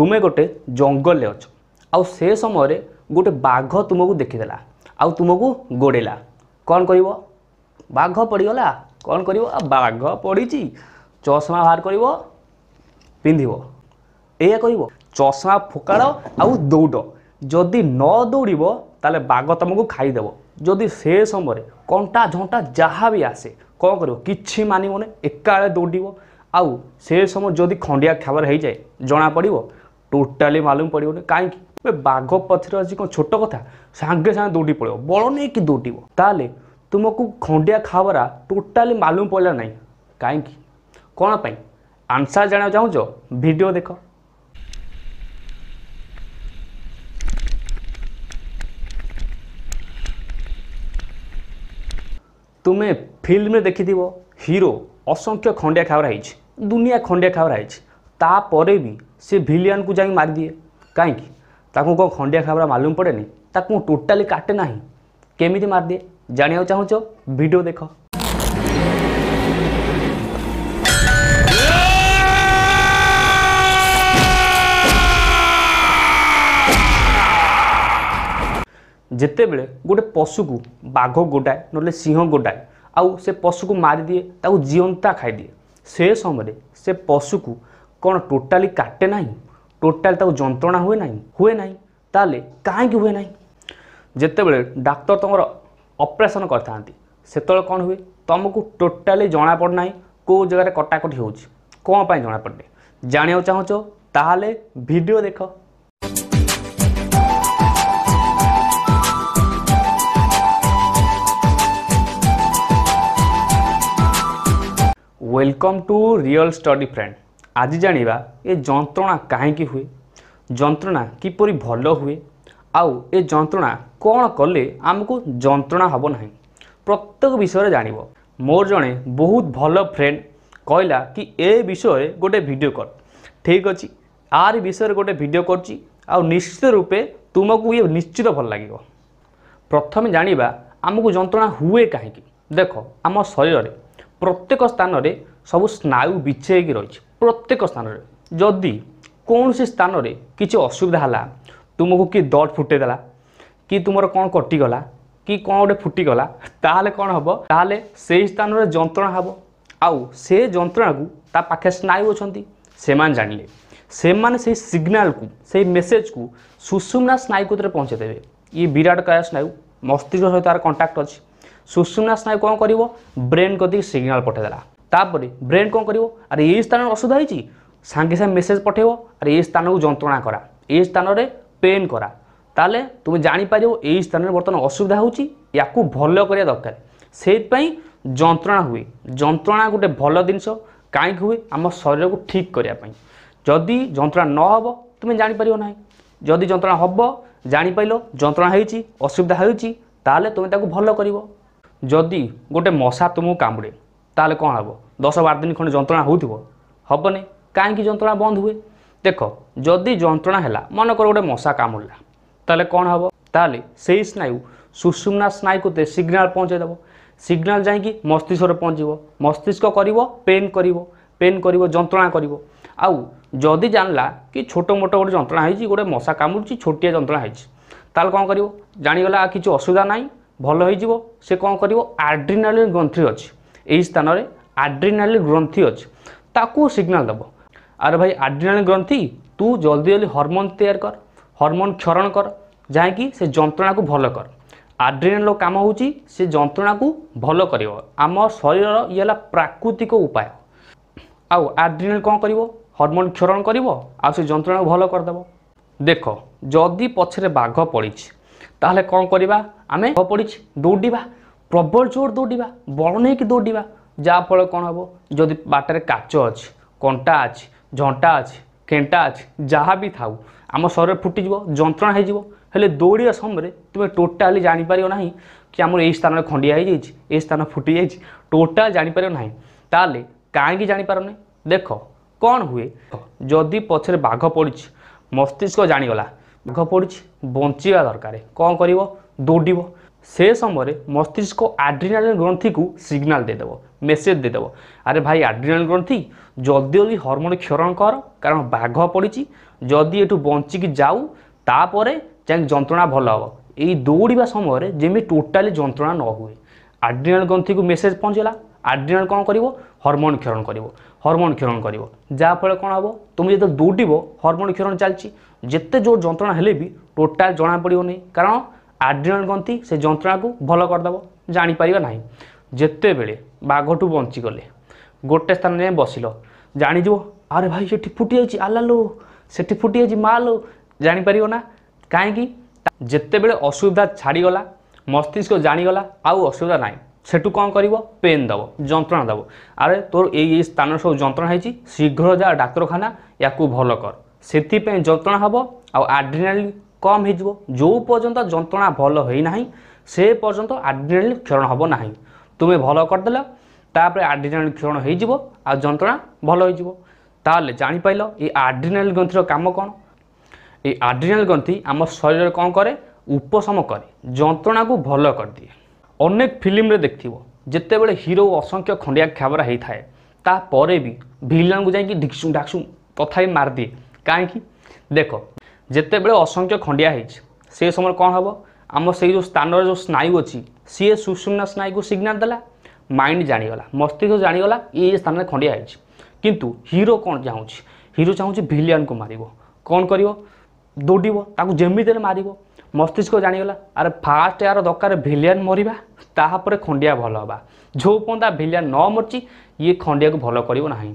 ତୁମେ ଗୋଟେ ଜଙ୍ଗଲରେ ଅଛ ଆଉ ସେ ସମୟରେ ଗୋଟେ ବାଘ ତୁମକୁ ଦେଖିଦେଲା ଆଉ ତୁମକୁ ଗୋଡ଼େଇଲା କ'ଣ କରିବ ବାଘ ପଡ଼ିଗଲା କ'ଣ କରିବ ବାଘ ପଡ଼ିଛି ଚଷମା ବାହାର କରିବ ପିନ୍ଧିବ ଏଇଆ କରିବ ଚଷମା ଫୋକାଡ଼ ଆଉ ଦୌଡ଼ ଯଦି ନ ଦୌଡ଼ିବ ତାହେଲେ ବାଘ ତୁମକୁ ଖାଇଦେବ ଯଦି ସେ ସମୟରେ କଣ୍ଟା ଝଣ୍ଟା ଯାହା ବି ଆସେ କ'ଣ କରିବ କିଛି ମାନିବନି ଏକାବେଳେ ଦୌଡ଼ିବ ଆଉ ସେ ସମୟ ଯଦି ଖଣ୍ଡିଆ ଖାବର ହେଇଯାଏ ଜଣାପଡ଼ିବ टोटाली मालूम पड़ो कहीं बाघ पथर अच्छी कौन छोट कथा सागे सागे दौटी पड़ो बल नहीं कि दौड़ ताल तुमको खंडिया खबरा टोटाली मालूम पड़ा ना कहीं कौन कौनपाई आंसर जाना चाहूँ भिडियो देख तुम्हें फिल्म में देखी थो हीरो असंख्य खंडिया खबरा दुनिया खंडिया खबरा ତାପରେ ବି ସେ ଭିଲିଆନ୍କୁ ଯାଇ ମାରିଦିଏ କାହିଁକି ତାକୁ କ'ଣ ଖଣ୍ଡିଆ ଖାବରା ମାଲୁମ ପଡ଼େନି ତାକୁ ମୁଁ ଟୋଟାଲି କାଟେ ନାହିଁ କେମିତି ମାରିଦିଏ ଜାଣିବାକୁ ଚାହୁଁଛ ଭିଡ଼ିଓ ଦେଖ ଯେତେବେଳେ ଗୋଟେ ପଶୁକୁ ବାଘ ଗୋଡ଼ାଏ ନହେଲେ ସିଂହ ଗୋଡ଼ାଏ ଆଉ ସେ ପଶୁକୁ ମାରିଦିଏ ତାକୁ ଜିଅନ୍ତା ଖାଇଦିଏ ସେ ସମୟରେ ସେ ପଶୁକୁ କ'ଣ ଟୋଟାଲି କାଟେ ନାହିଁ ଟୋଟାଲି ତାକୁ ଯନ୍ତ୍ରଣା ହୁଏ ନାହିଁ ହୁଏ ନାହିଁ ତାହେଲେ କାହିଁକି ହୁଏ ନାହିଁ ଯେତେବେଳେ ଡାକ୍ତର ତୁମର ଅପରେସନ୍ କରିଥାନ୍ତି ସେତେବେଳେ କ'ଣ ହୁଏ ତୁମକୁ ଟୋଟାଲି ଜଣାପଡ଼ୁନାହିଁ କେଉଁ ଜାଗାରେ କଟାକଟି ହେଉଛି କ'ଣ ପାଇଁ ଜଣାପଡ଼େ ଜାଣିବାକୁ ଚାହୁଁଛ ତାହେଲେ ଭିଡ଼ିଓ ଦେଖ welcome to real study friend ଆଜି ଜାଣିବା ଏ ଯନ୍ତ୍ରଣା କାହିଁକି ହୁଏ ଯନ୍ତ୍ରଣା କିପରି ଭଲ ହୁଏ ଆଉ ଏ ଯନ୍ତ୍ରଣା କ'ଣ କଲେ ଆମକୁ ଯନ୍ତ୍ରଣା ହେବ ନାହିଁ ପ୍ରତ୍ୟେକ ବିଷୟରେ ଜାଣିବ ମୋର ଜଣେ ବହୁତ ଭଲ ଫ୍ରେଣ୍ଡ କହିଲା କି ଏ ବିଷୟରେ ଗୋଟେ ଭିଡ଼ିଓ କର ଠିକ୍ ଅଛି ଆରି ବିଷୟରେ ଗୋଟେ ଭିଡ଼ିଓ କରୁଛି ଆଉ ନିଶ୍ଚିତ ରୂପେ ତୁମକୁ ଇଏ ନିଶ୍ଚିତ ଭଲ ଲାଗିବ ପ୍ରଥମେ ଜାଣିବା ଆମକୁ ଯନ୍ତ୍ରଣା ହୁଏ କାହିଁକି ଦେଖ ଆମ ଶରୀରରେ ପ୍ରତ୍ୟେକ ସ୍ଥାନରେ ସବୁ ସ୍ନାୟୁ ବିଛେଇକି ରହିଛି ପ୍ରତ୍ୟେକ ସ୍ଥାନରେ ଯଦି କୌଣସି ସ୍ଥାନରେ କିଛି ଅସୁବିଧା ହେଲା ତୁମକୁ କିଏ ଦଟ୍ ଫୁଟେଇଦେଲା କି ତୁମର କ'ଣ କଟିଗଲା କି କ'ଣ ଗୋଟେ ଫୁଟିଗଲା ତାହେଲେ କ'ଣ ହେବ ତାହେଲେ ସେଇ ସ୍ଥାନରେ ଯନ୍ତ୍ରଣା ହେବ ଆଉ ସେ ଯନ୍ତ୍ରଣାକୁ ତା ପାଖରେ ସ୍ନାୟୁ ଅଛନ୍ତି ସେମାନେ ଜାଣିଲେ ସେମାନେ ସେଇ ସିଗ୍ନାଲକୁ ସେଇ ମେସେଜକୁ ସୁଷୁମ୍ନା ସ୍ନାୟୁ କତିରେ ପହଞ୍ଚାଇଦେବେ ଇଏ ବିରାଟକାୟ ସ୍ନାୟୁ ମସ୍ତିଷ୍କ ସହିତ ତାର କଣ୍ଟାକ୍ଟ ଅଛି ସୁଷୁମ୍ନା ସ୍ନାୟୁ କ'ଣ କରିବ ବ୍ରେନ୍ କତିକି ସିଗ୍ନାଲ ପଠାଇଦେଲା তাপরে ব্রেন কম করব আর এই স্থানের অসুবিধা হয়েছি সাঙ্গে সাঙ্গে মেসেজ পঠাইব আর এই স্থানক যন্ত্রণা করা এই স্থানরে পেন করা তাহলে তুমি জাঁপার এই স্থানের বর্তমানে অসুবিধা হচ্ছে ইয়াকু ভাল করা দরকার সেইপাই যন্ত্রণা হুয়ে যন্ত্রণা গোটে ভাল জিনিস কাইক হুয়ে আমার শরীরকে ঠিক করা যদি যন্ত্রণা নহব তুমি জাঁপার না যদি যন্ত্রণা হব জাঁপাইল যন্ত্রণা হয়েছি অসুবিধা হয়েছি তাহলে তুমি তাকে ভাল করব যদি গোটে মশা তুমি কামুড়ে ତାହେଲେ କ'ଣ ହେବ ଦଶ ବାର ଦିନ ଖଣ୍ଡେ ଯନ୍ତ୍ରଣା ହେଉଥିବ ହେବନି କାହିଁକି ଯନ୍ତ୍ରଣା ବନ୍ଦ ହୁଏ ଦେଖ ଯଦି ଯନ୍ତ୍ରଣା ହେଲା ମନେକର ଗୋଟେ ମଶା କାମୁଡ଼ିଲା ତାହେଲେ କ'ଣ ହେବ ତାହେଲେ ସେଇ ସ୍ନାୟୁ ସୁଷୁମ୍ନା ସ୍ନାୟୁକୁ ସିଗ୍ନାଲ ପହଞ୍ଚାଇଦେବ ସିଗ୍ନାଲ ଯାଇକି ମସ୍ତିଷ୍କରେ ପହଞ୍ଚିବ ମସ୍ତିଷ୍କ କରିବ ପେନ୍ କରିବ ପେନ୍ କରିବ ଯନ୍ତ୍ରଣା କରିବ ଆଉ ଯଦି ଜାଣିଲା କି ଛୋଟ ମୋଟ ଗୋଟେ ଯନ୍ତ୍ରଣା ହେଇଛି ଗୋଟେ ମଶା କାମୁଡ଼ୁଛି ଛୋଟିଆ ଯନ୍ତ୍ରଣା ହେଇଛି ତାହେଲେ କ'ଣ କରିବ ଜାଣିଗଲା କିଛି ଅସୁବିଧା ନାହିଁ ଭଲ ହେଇଯିବ ସେ କ'ଣ କରିବ ଆଡ୍ରିନାଲିନ୍ ଗ୍ରନ୍ଥି ଅଛି এই স্থানরে ଆଡ୍ରିନାଲ ଗ୍ରନ୍ଥି ଅଛି ତାକୁ ସିଗ୍ନାଲ ଦେବ ଆରେ ଭାଇ ଆଡ୍ରିନାଲ ଗ୍ରନ୍ଥି ତୁ ଜଲ୍ଦି ଜଲ୍ଦି ହର୍ମୋନ୍ ତିଆରି କର ହର୍ମୋନ୍ କ୍ଷରଣ କର ଯାହାକି ସେ ଯନ୍ତ୍ରଣାକୁ ଭଲ କର ଆଡ୍ରିନାଲର କାମ ହେଉଛି ସେ ଯନ୍ତ୍ରଣାକୁ ଭଲ କରିବ ଆମ ଶରୀରର ଇଏ ହେଲା ପ୍ରାକୃତିକ ଉପାୟ ଆଉ ଆଡ୍ରିନାଲ କ'ଣ କରିବ ହର୍ମୋନ୍ କ୍ଷରଣ କରିବ ଆଉ ସେ ଯନ୍ତ୍ରଣାକୁ ଭଲ କରିଦେବ ଦେଖ ଯଦି ପଛରେ ବାଘ ପଡ଼ିଛି ତାହେଲେ କ'ଣ କରିବା ଆମେ ପଡ଼ିଛି ଦୌଡ଼ିବା ପ୍ରବଳ ଜୋର ଦୌଡ଼ିବା ବଳ ନେଇକି ଦୌଡ଼ିବା ଯାହାଫଳରେ କ'ଣ ହେବ ଯଦି ବାଟରେ କାଚ ଅଛି କଣ୍ଟା ଅଛି ଝଣ୍ଟା ଅଛି କେଣ୍ଟା ଅଛି ଯାହା ବି ଥାଉ ଆମ ଶରୀର ଫୁଟିଯିବ ଯନ୍ତ୍ରଣା ହୋଇଯିବ ହେଲେ ଦୌଡ଼ିବା ସମୟରେ ତୁମେ ଟୋଟାଲି ଜାଣିପାରିବ ନାହିଁ କି ଆମର ଏଇ ସ୍ଥାନରେ ଖଣ୍ଡିଆ ହୋଇଯାଇଛି ଏ ସ୍ଥାନ ଫୁଟିଯାଇଛି ଟୋଟାଲ ଜାଣିପାରିବ ନାହିଁ ତାହେଲେ କାହିଁକି ଜାଣିପାରୁନି ଦେଖ କ'ଣ ହୁଏ ଯଦି ପଛରେ ବାଘ ପଡ଼ିଛି ମସ୍ତିଷ୍କ ଜାଣିଗଲା ବାଘ ପଡ଼ିଛି ବଞ୍ଚିବା ଦରକାର କ'ଣ କରିବ ଦୌଡ଼ିବ সে সময় মস্তিষ্ক আড্রিনাল গ্রন্থিকে সিগনাল দিয়ে দেব মেসেজ দিয়ে দেব আরে ভাই আড্রিনাল গ্রন্থি জলদি হরমোন ক্ষরণ কর কারণ বাঘ পড়িছি যদি এটু বঞ্চিকি যাও তাপরে যাই যন্ত্রণা ভাল হব এই দৌড়া সময় যেমি টোটালি যন্ত্রণা ন হুয়ে আড্রিনাল গ্রন্থিকে মেসেজ পঞ্চলা আড্রিনাল কম করব হরমোন ক্ষরণ করব হরমোন ক্ষরণ করব যা ফলে কম হব তুমি যেত দৌড়ব হরমোন ক্ষরণ চালছি যেতে জোর যন্ত্রণা হলে বি টোটাল জনা পড়ব কারণ ଆଡ୍ରିନାଲ୍ ଗନ୍ତି ସେ ଯନ୍ତ୍ରଣାକୁ ଭଲ କରିଦେବ ଜାଣିପାରିବା ନାହିଁ ଯେତେବେଳେ ବାଘଠୁ ବଞ୍ଚିଗଲେ ଗୋଟେ ସ୍ଥାନରେ ଯାଇ ବସିଲ ଜାଣିଯିବ ଆରେ ଭାଇ ସେଠି ଫୁଟିଯାଇଛି ଆଲାଲୋ ସେଠି ଫୁଟିଯାଇଛି ମାଲୋ ଜାଣିପାରିବ ନା କାହିଁକି ଯେତେବେଳେ ଅସୁବିଧା ଛାଡ଼ିଗଲା ମସ୍ତିଷ୍କ ଜାଣିଗଲା ଆଉ ଅସୁବିଧା ନାହିଁ সেটু কম করব পেন দেব যন্ত্রণা দেব আরে তোর এই এই স্থান সব যন্ত্রণা হয়েছি শীঘ্র যা ডাক্তারখানা ইয়াকু ভাল কর সেপাই যন্ত্রণা হব আড্রিনাল কম ହୋଇଯିব ଯେଉଁ ପର୍ଯ୍ୟନ୍ତ ଯନ୍ତ୍ରଣା ଭଲ ହୋଇନାହିଁ ସେ ପର୍ଯ୍ୟନ୍ତ ଆଡ୍ରିନାଲିନ୍ କ୍ଷରଣ ହେବ ନାହିଁ ତୁମେ ଭଲ କରିଦେଲ ତାପରେ ଆଡ୍ରିନାଲିନ୍ କ୍ଷରଣ ହୋଇଯିବ ଆଉ ଯନ୍ତ୍ରଣା ଭଲ ହୋଇଯିବ ତାହେଲେ ଜାଣିପାରିଲ ଏ ଆଡ୍ରିନାଲିନ୍ ଗ୍ରନ୍ଥିର କାମ କ'ଣ এই আড্রিনাল গ্রন্থি আমার শরীরের কম করে উপশম করে যন্ত্রণাকে ভাল করে অনেক ফিল্মরে দেখব যেতবে হিরো অসংখ্য খণ্ডিয়া খাবরা হয়ে থাকে তাপরে বি ভিলানু যাই ঢিকসুম ঢাকসুম তথাপি মারিদিয়ে কী দেখ ଯେତେବେଳେ ଅସଂଖ୍ୟ ଖଣ୍ଡିଆ ହେଇଛି ସେ ସମୟରେ କ'ଣ ହେବ ଆମ ସେଇ ଯେଉଁ ସ୍ଥାନରେ ଯେଉଁ ସ୍ନାୟୁ ଅଛି ସିଏ ସୁଷୁମ୍ନା ସ୍ନାୟୁକୁ ସିଗ୍ନାଲ ଦେଲା ମାଇଣ୍ଡ ଜାଣିଗଲା ମସ୍ତିଷ୍କ ଜାଣିଗଲା ଏ ସ୍ଥାନରେ ଖଣ୍ଡିଆ ହେଇଛି କିନ୍ତୁ ହିରୋ କ'ଣ ଚାହୁଁଛି ହିରୋ ଚାହୁଁଛି ଭିଲିଆନକୁ ମାରିବ କ'ଣ କରିବ ଦୌଡ଼ିବ ତାକୁ ଯେମିତି ହେଲେ ମାରିବ ମସ୍ତିଷ୍କ ଜାଣିଗଲା ଆରେ ଫାଷ୍ଟ ଏହାର ଦରକାର ଭିଲିଆନ୍ ମରିବା ତାହାପରେ ଖଣ୍ଡିଆ ଭଲ ହେବା ଯେଉଁ ପର୍ଯ୍ୟନ୍ତ ଭିଲିଆନ୍ ନ ମରିଛି ଇଏ ଖଣ୍ଡିଆକୁ ଭଲ କରିବ ନାହିଁ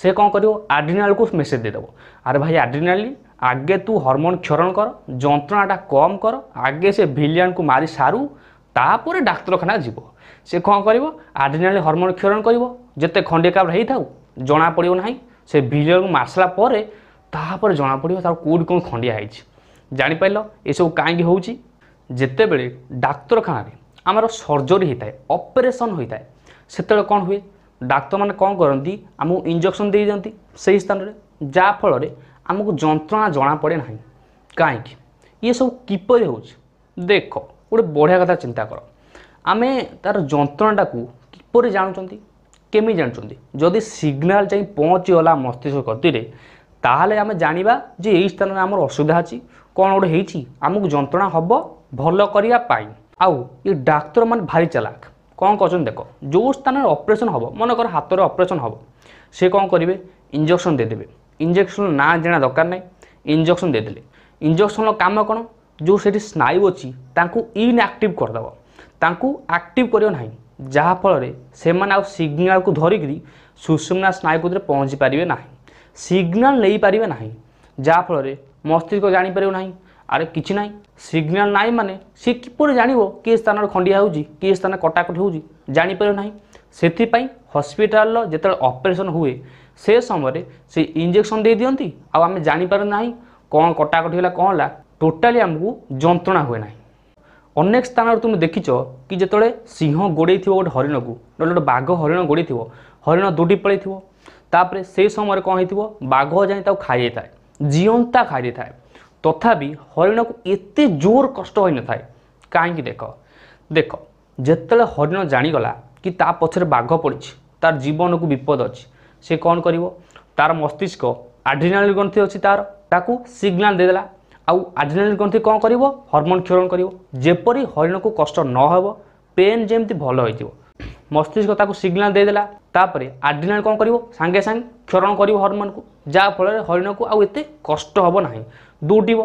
ସେ କ'ଣ କରିବ ଆଡ୍ରିନାଲ୍କୁ ମେସେଜ୍ ଦେଇଦେବ ଆରେ ଭାଇ ଆଡ୍ରିନାଲି আগে তু হরমোন ক্ষরণ কর যন্ত্রণাটা কম কর আগে সে ভিলিয়ানকে মারি সারু তাপরে ডাক্তারখানা যাব সে কম করব আড্রিনাল হরমোন ক্ষরণ করব যেতে খণ্ডে কাপ হয়েথাও জনা পড়ব না সে ভিলিয়ানকে মারসলা পরে তাপরে জনা পড়ব তার কোটি কোণ খণ্ডিয়া হয়েছে জাঁপারল এসব কাইকি হচ্ছে যেতবে ডাক্তারখানায় আমার সর্জরি হয়ে অপরেসন হয়ে সেতবে কম হুয়ে ডাক্তার মানে কম করতে আমি ইঞ্জেকশন দিয়ে দিকে সেই স্থানরে যা ফলরে ଆମକୁ ଯନ୍ତ୍ରଣା ଜଣାପଡ଼େ ନାହିଁ କାହିଁକି ଇଏ ସବୁ କିପରି ହେଉଛି ଦେଖ ଗୋଟେ ବଢ଼ିଆ କଥା ଚିନ୍ତା କର ଆମେ ତା'ର ଯନ୍ତ୍ରଣାଟାକୁ କିପରି ଜାଣୁଛନ୍ତି କେମିତି ଜାଣୁଛନ୍ତି ଯଦି ସିଗ୍ନାଲ୍ ଯାଇ ପହଞ୍ଚିଗଲା ମସ୍ତିଷ୍କ ଗତିରେ ତାହେଲେ ଆମେ ଜାଣିବା ଯେ ଏଇ ସ୍ଥାନରେ ଆମର ଅସୁବିଧା ଅଛି କ'ଣ ଗୋଟେ ହେଇଛି ଆମକୁ ଯନ୍ତ୍ରଣା ହେବ ଭଲ କରିବା ପାଇଁ ଆଉ ଏ ଡାକ୍ତରମାନେ ଭାରି ଚାଲାକ କ'ଣ କରୁଛନ୍ତି ଦେଖ ଯେଉଁ ସ୍ଥାନରେ ଅପରେସନ୍ ହେବ ମନେକର ହାତରେ ଅପରେସନ୍ ହେବ ସେ କ'ଣ କରିବେ ଇଞ୍ଜେକ୍ସନ୍ ଦେଇଦେବେ ଇଞ୍ଜେକ୍ସନ୍ ନାଁ ଜଣା ଦରକାର ନାହିଁ ଇଞ୍ଜେକ୍ସନ୍ ଦେଇଦେଲେ ଇଞ୍ଜେକ୍ସନ୍ର କାମ କ'ଣ ଯେଉଁ ସେଠି ସ୍ନାୟୁ ଅଛି ତାଙ୍କୁ ଇନ୍ଆକ୍ଟିଭ୍ କରିଦେବ ତାଙ୍କୁ ଆକ୍ଟିଭ୍ କରିବ ନାହିଁ ଯାହାଫଳରେ ସେମାନେ ଆଉ ସିଗ୍ନାଲକୁ ଧରିକିରି ସୁଷୁମ୍ନା ସ୍ନାୟୁପଥରେ ପହଞ୍ଚି ପାରିବେ ନାହିଁ ସିଗ୍ନାଲ ନେଇପାରିବେ ନାହିଁ ଯାହାଫଳରେ ମସ୍ତିଷ୍କ ଜାଣିପାରିବ ନାହିଁ ଆରେ କିଛି ନାହିଁ ସିଗ୍ନାଲ ନାହିଁ ମାନେ ସେ କିପରି ଜାଣିବ କିଏ ସ୍ଥାନରେ ଖଣ୍ଡିଆ ହେଉଛି କିଏ ସ୍ଥାନରେ କଟାକଟି ହେଉଛି ଜାଣିପାରିବ ନାହିଁ ସେଥିପାଇଁ ହସ୍ପିଟାଲର ଯେତେବେଳେ ଅପରେସନ୍ ହୁଏ সে সময় সে ইঞ্জেকশন দিয়ে দিকে আমি জাঁপার না কম কটাকটি হল কম হল টোটালি আমি যন্ত্রণা হুয়ে না অনেক স্থানের তুমি দেখিছ কি যেতবে সিংহ গোড়াই থাকবে গোটে হরিণকু নলে গোটে বাঘ হরিণ গোড়াই থাকবে হরিণ দৌড়ি পড়াই থাকবে তাপরে সেই সময় কম হয়ে বাঘ যাই তাকে খাই যাই থাকে জীবন্তা খাই যাই থাকে তথাপি হরিণকু এতে জোর কষ্ট হয়ে নথায় কাহি দেখ দেখ যেতবে হরিণ জাগলা কি তা পছরে বাঘ পড়ছে তার জীবনকু বিপদ অছে সে କ'ଣ କରିବ ତାର ମସ୍ତିଷ୍କ ଆଡ୍ରିନାଲିନ୍ ଗ୍ରନ୍ଥି ଅଛି ତାର ତାକୁ ସିଗ୍ନାଲ୍ ଦେଇଦେଲା ଆଉ ଆଡ୍ରିନାଲିନ୍ ଗ୍ରନ୍ଥି କ'ଣ କରିବ ହର୍ମୋନ୍ କ୍ଷରଣ କରିବ ଯେପରି ହରିଣକୁ କଷ୍ଟ ନ ହେବ ପେନ୍ ଯେମିତି ଭଲ ହୋଇଯିବ ମସ୍ତିଷ୍କ ତାକୁ ସିଗ୍ନାଲ୍ ଦେଇଦେଲା ତାପରେ ଆଡ୍ରିନାଲ୍ କ'ଣ କରିବ ସାଙ୍ଗେ ସାଙ୍ଗେ କ୍ଷରଣ କରିବ ହର୍ମୋନ୍କୁ ଯାହାଫଳରେ ହରିଣକୁ ଆଉ ଏତେ କଷ୍ଟ ହେବ ନାହିଁ ଦୌଡ଼ିବ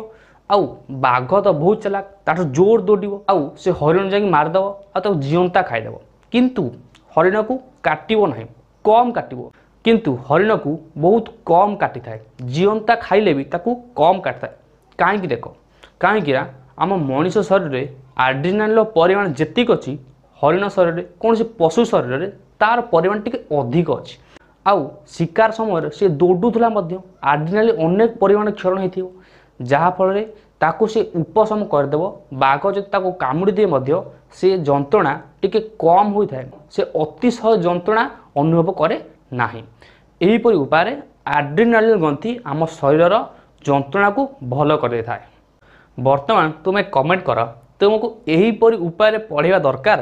ଆଉ ବାଘ ତ ବହୁତ ଚାଲାକ ତାଠୁ ଜୋର ଦୌଡ଼ିବ ଆଉ ସେ ହରିଣ ଯାଇକି ମାରିଦେବ ଆଉ ତାକୁ ଜିଅନ୍ତା ଖାଇଦେବ କିନ୍ତୁ ହରିଣକୁ କାଟିବ ନାହିଁ କମ୍ କାଟିବ କିନ୍ତୁ ହରିଣକୁ ବହୁତ କମ୍ କାଟିଥାଏ ଜିଅନ୍ତା ଖାଇଲେ ବି ତାକୁ କମ୍ କାଟିଥାଏ କାହିଁକି ଦେଖ କାହିଁକିନା ଆମ ମଣିଷ ଶରୀରରେ ଆଡ୍ରିନାଲିନ୍ର ପରିମାଣ ଯେତିକି ଅଛି ହରିଣ ଶରୀରରେ କୌଣସି ପଶୁ ଶରୀରରେ ତା'ର ପରିମାଣ ଟିକେ ଅଧିକ ଅଛି ଆଉ ଶିକାର ସମୟରେ ସେ ଦୌଡ଼ୁଥିଲା ମଧ୍ୟ ଆଡ୍ରିନାଲି ଅନେକ ପରିମାଣ କ୍ଷରଣ ହୋଇଥିବ ଯାହାଫଳରେ ତାକୁ ସେ ଉପଶମ କରିଦେବ ବାଘ ଯଦି ତାକୁ କାମୁଡ଼ି ଦିଏ ମଧ୍ୟ ସେ ଯନ୍ତ୍ରଣା ଟିକେ କମ୍ ହୋଇଥାଏ ସେ ଅତି ସହ ଯନ୍ତ୍ରଣା ଅନୁଭବ କରେ ନାହିଁ ଏହିପରି ଉପାୟରେ ଆଡ୍ରିନାଲିନ୍ ଗ୍ରନ୍ଥି ଆମ ଶରୀରର ଯନ୍ତ୍ରଣାକୁ ଭଲ କରିଦେଇଥାଏ ବର୍ତ୍ତମାନ ତୁମେ କମେଣ୍ଟ କର ତୁମକୁ ଏହିପରି ଉପାୟରେ ପଢ଼ିବା ଦରକାର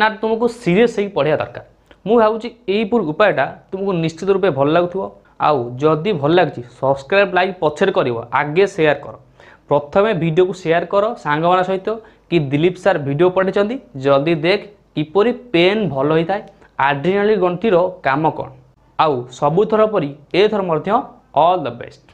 ନା ତୁମକୁ ସିରିୟସ୍ ହେଇକି ପଢ଼ିବା ଦରକାର ମୁଁ ଭାବୁଛି ଏହିପରି ଉପାୟଟା ତୁମକୁ ନିଶ୍ଚିତ ରୂପେ ଭଲ ଲାଗୁଥିବ ଆଉ ଯଦି ଭଲ ଲାଗୁଛି ସବସ୍କ୍ରାଇବ୍ ଲାଇକ୍ ପଛରେ କରିବ ଆଗେ ସେୟାର କର ପ୍ରଥମେ ଭିଡ଼ିଓକୁ ସେୟାର କର ସାଙ୍ଗମାନଙ୍କ ସହିତ କି ଦିଲୀପ ସାର୍ ଭିଡ଼ିଓ ପଠାଇଛନ୍ତି ଜଲ୍ଦି ଦେଖ କିପରି ପେନ୍ ଭଲ ହୋଇଥାଏ ଆଡ୍ରିନାଲି ଗ୍ରନ୍ଥିର କାମ କ'ଣ ଆଉ ସବୁଥର ପରି ଏଥର ମଧ୍ୟ ଅଲ୍ ଦ ବେଷ୍ଟ